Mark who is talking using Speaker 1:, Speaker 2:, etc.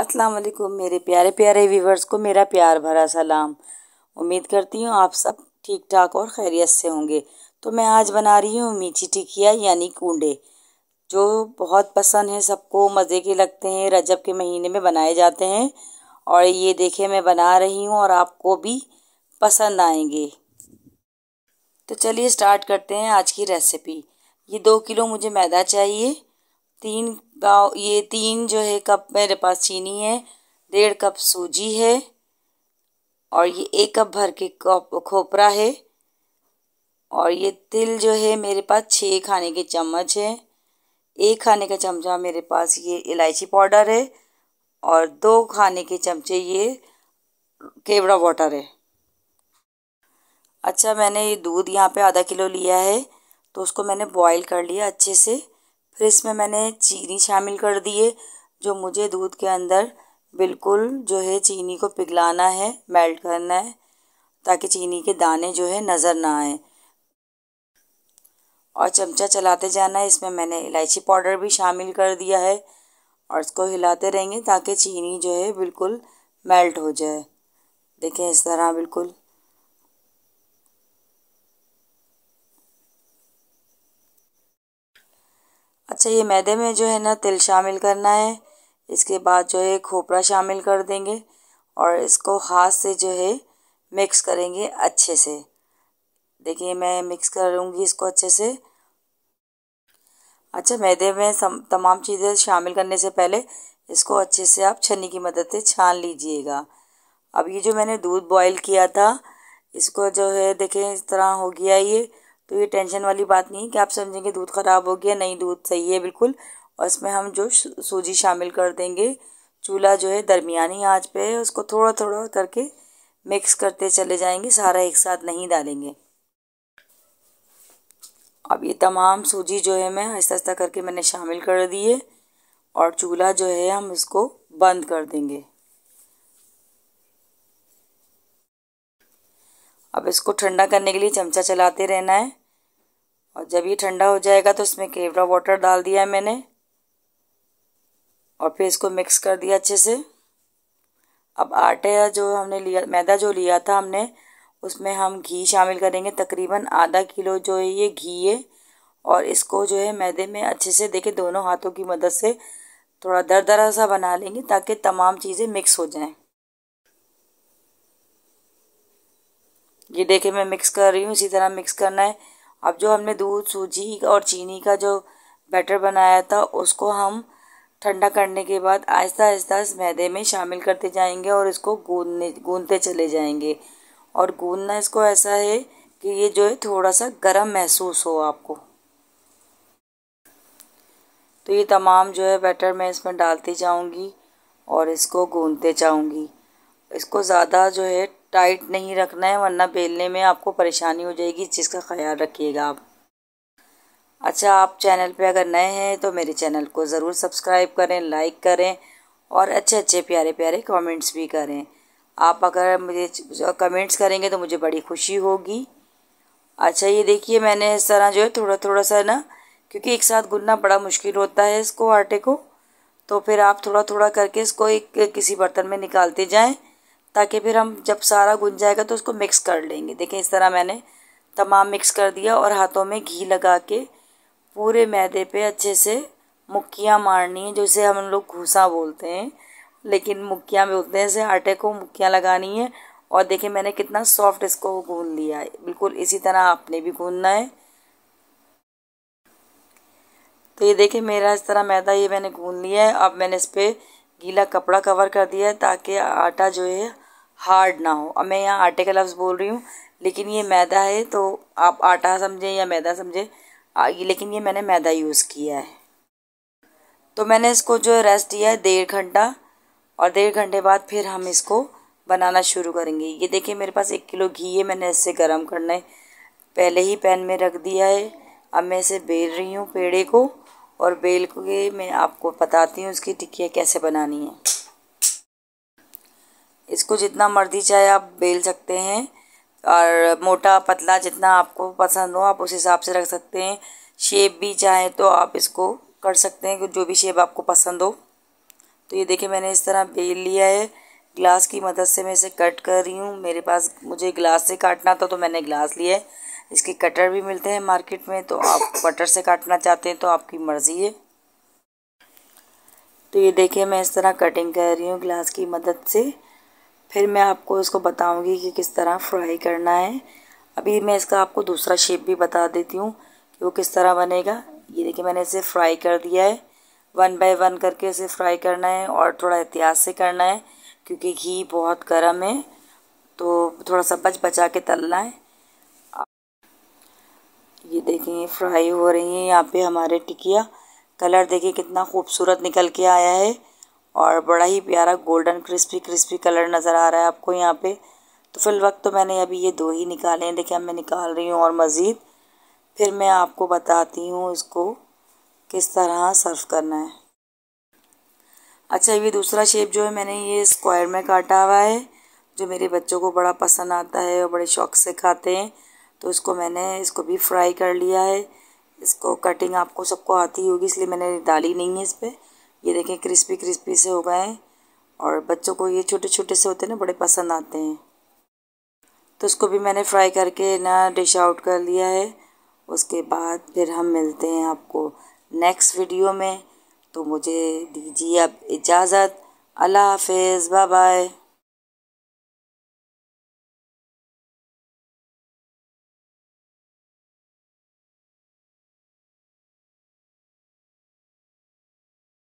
Speaker 1: अस्सलाम वालेकुम मेरे प्यारे प्यारे व्यूवर्स को मेरा प्यार भरा सलाम उम्मीद करती हूँ आप सब ठीक ठाक और खैरियत से होंगे तो मैं आज बना रही हूँ मीठी टिकिया यानी कूडे जो बहुत पसंद है सबको मज़े के लगते हैं रजब के महीने में बनाए जाते हैं और ये देखे मैं बना रही हूँ और आपको भी पसंद आएंगे तो चलिए स्टार्ट करते हैं आज की रेसिपी ये दो किलो मुझे मैदा चाहिए तीन पाव ये तीन जो है कप मेरे पास चीनी है डेढ़ कप सूजी है और ये एक कप भर के खोपरा है और ये तिल जो है मेरे पास छः खाने के चम्मच है एक खाने का चमचा मेरे पास ये इलायची पाउडर है और दो खाने के चमचे ये केवड़ा वाटर है अच्छा मैंने ये दूध यहाँ पे आधा किलो लिया है तो उसको मैंने बॉईल कर लिया अच्छे से फिर इसमें मैंने चीनी शामिल कर दिए जो मुझे दूध के अंदर बिल्कुल जो है चीनी को पिघलाना है मेल्ट करना है ताकि चीनी के दाने जो है नज़र ना आए और चमचा चलाते जाना है इसमें मैंने इलायची पाउडर भी शामिल कर दिया है और इसको हिलाते रहेंगे ताकि चीनी जो है बिल्कुल मेल्ट हो जाए देखें इस तरह बिल्कुल अच्छा ये मैदे में जो है ना तिल शामिल करना है इसके बाद जो है खोपरा शामिल कर देंगे और इसको हाथ से जो है मिक्स करेंगे अच्छे से देखिए मैं मिक्स करूँगी इसको अच्छे से अच्छा मैदे में सम, तमाम चीज़ें शामिल करने से पहले इसको अच्छे से आप छन्नी की मदद से छान लीजिएगा अब ये जो मैंने दूध बॉईल किया था इसको जो है देखें इस तरह हो गया ये तो ये टेंशन वाली बात नहीं कि आप समझेंगे दूध ख़राब हो गया नहीं दूध सही है बिल्कुल और इसमें हम जो सूजी शामिल कर देंगे चूल्हा जो है दरमियानी आँच पे है उसको थोड़ा थोड़ा करके मिक्स करते चले जाएंगे सारा एक साथ नहीं डालेंगे अब ये तमाम सूजी जो है मैं आहिस्ता आहिस्ता करके मैंने शामिल कर दिए और चूल्हा जो है हम इसको बंद कर देंगे अब इसको ठंडा करने के लिए चमचा चलाते रहना है और जब ये ठंडा हो जाएगा तो इसमें केवड़ा वाटर डाल दिया है मैंने और फिर इसको मिक्स कर दिया अच्छे से अब आटे जो हमने लिया मैदा जो लिया था हमने उसमें हम घी शामिल करेंगे तकरीबन आधा किलो जो है ये घी है और इसको जो है मैदे में अच्छे से देखे दोनों हाथों की मदद से थोड़ा दर दरा सा बना लेंगे ताकि तमाम चीज़ें मिक्स हो जाएं ये देखे मैं मिक्स कर रही हूँ इसी तरह मिक्स करना है अब जो हमने दूध सूजी और चीनी का जो बैटर बनाया था उसको हम ठंडा करने के बाद आहिस्ता आहिस्ता इस मैदे में शामिल करते जाएंगे और इसको गूंदने गूंदते चले जाएंगे और गूंदना इसको ऐसा है कि ये जो है थोड़ा सा गर्म महसूस हो आपको तो ये तमाम जो है बैटर मैं इसमें डालती जाऊंगी और इसको गूंदते जाऊंगी इसको ज़्यादा जो है टाइट नहीं रखना है वरना बेलने में आपको परेशानी हो जाएगी इस चीज़ का ख्याल रखिएगा आप अच्छा आप चैनल पे अगर नए हैं तो मेरे चैनल को ज़रूर सब्सक्राइब करें लाइक करें और अच्छे अच्छे प्यारे प्यारे कमेंट्स भी करें आप अगर मुझे कमेंट्स करेंगे तो मुझे बड़ी खुशी होगी अच्छा ये देखिए मैंने इस तरह जो है थोड़ा थोड़ा सा ना क्योंकि एक साथ गुनना बड़ा मुश्किल होता है इसको आटे को तो फिर आप थोड़ा थोड़ा करके इसको एक किसी बर्तन में निकालते जाएँ ताकि फिर हम जब सारा गुंज जाएगा तो उसको मिक्स कर लेंगे देखें इस तरह मैंने तमाम मिक्स कर दिया और हाथों में घी लगा के पूरे मैदे पे अच्छे से मुक्कियाँ मारनी है जिसे हम लोग घूसा बोलते हैं लेकिन मुक्कियाँ बोलते हैं जैसे आटे को मुक्कियाँ लगानी है और देखें मैंने कितना सॉफ्ट इसको गून लिया है बिल्कुल इसी तरह आपने भी गूंदना है तो ये देखें मेरा इस तरह मैदा ये मैंने गून लिया है अब मैंने इस पर गीला कपड़ा कवर कर दिया है ताकि आटा जो है हार्ड ना हो अब मैं यहाँ आटे का लफ्ज़ बोल रही हूँ लेकिन ये मैदा है तो आप आटा समझें या मैदा समझें लेकिन ये मैंने मैदा यूज़ किया है तो मैंने इसको जो है रेस्ट दिया है डेढ़ घंटा और डेढ़ घंटे बाद फिर हम इसको बनाना शुरू करेंगे ये देखिए मेरे पास एक किलो घी है मैंने इससे गर्म करना है पहले ही पैन में रख दिया है अब मैं इसे बेल रही हूँ पेड़े को और बेल को मैं आपको बताती हूँ उसकी टिक्कियाँ कैसे बनानी है इसको जितना मर्जी चाहे आप बेल सकते हैं और मोटा पतला जितना आपको पसंद हो आप उस हिसाब से रख सकते हैं शेप भी चाहे तो आप इसको कर सकते हैं जो भी शेप आपको पसंद हो तो ये देखिए मैंने इस तरह बेल लिया है ग्लास की मदद से मैं इसे कट कर रही हूँ मेरे पास मुझे ग्लास से काटना था तो मैंने ग्लास लिया है इसके कटर भी मिलते हैं मार्केट में तो आप कटर से काटना चाहते हैं तो आपकी मर्ज़ी है तो ये देखिए मैं इस तरह कटिंग कर रही हूँ ग्लास की मदद से फिर मैं आपको इसको बताऊंगी कि किस तरह फ्राई करना है अभी मैं इसका आपको दूसरा शेप भी बता देती हूँ कि वो किस तरह बनेगा ये देखिए मैंने इसे फ्राई कर दिया है वन बाय वन करके इसे फ्राई करना है और थोड़ा एहतियात से करना है क्योंकि घी बहुत गर्म है तो थोड़ा सा बच बचा के तलना है ये देखें फ्राई हो रही है यहाँ पे हमारे टिकिया कलर देखिए कितना खूबसूरत निकल के आया है और बड़ा ही प्यारा गोल्डन क्रिस्पी क्रिस्पी कलर नज़र आ रहा है आपको यहाँ पे तो वक्त तो मैंने अभी ये दो ही निकाले हैं देखिए मैं निकाल रही हूँ और मज़ीद फिर मैं आपको बताती हूँ इसको किस तरह सर्व करना है अच्छा ये दूसरा शेप जो है मैंने ये स्क्वायर में काटा हुआ है जो मेरे बच्चों को बड़ा पसंद आता है और बड़े शौक से खाते हैं तो इसको मैंने इसको भी फ्राई कर लिया है इसको कटिंग आपको सबको आती होगी इसलिए मैंने डाली नहीं है इस पर ये देखें क्रिस्पी क्रिस्पी से हो गए और बच्चों को ये छोटे छोटे से होते हैं ना बड़े पसंद आते हैं तो उसको भी मैंने फ्राई करके ना डिश आउट कर लिया है उसके बाद फिर हम मिलते हैं आपको नेक्स्ट वीडियो में तो मुझे दीजिए आप इजाज़त अल्लाह हाफिज़ बाय बाय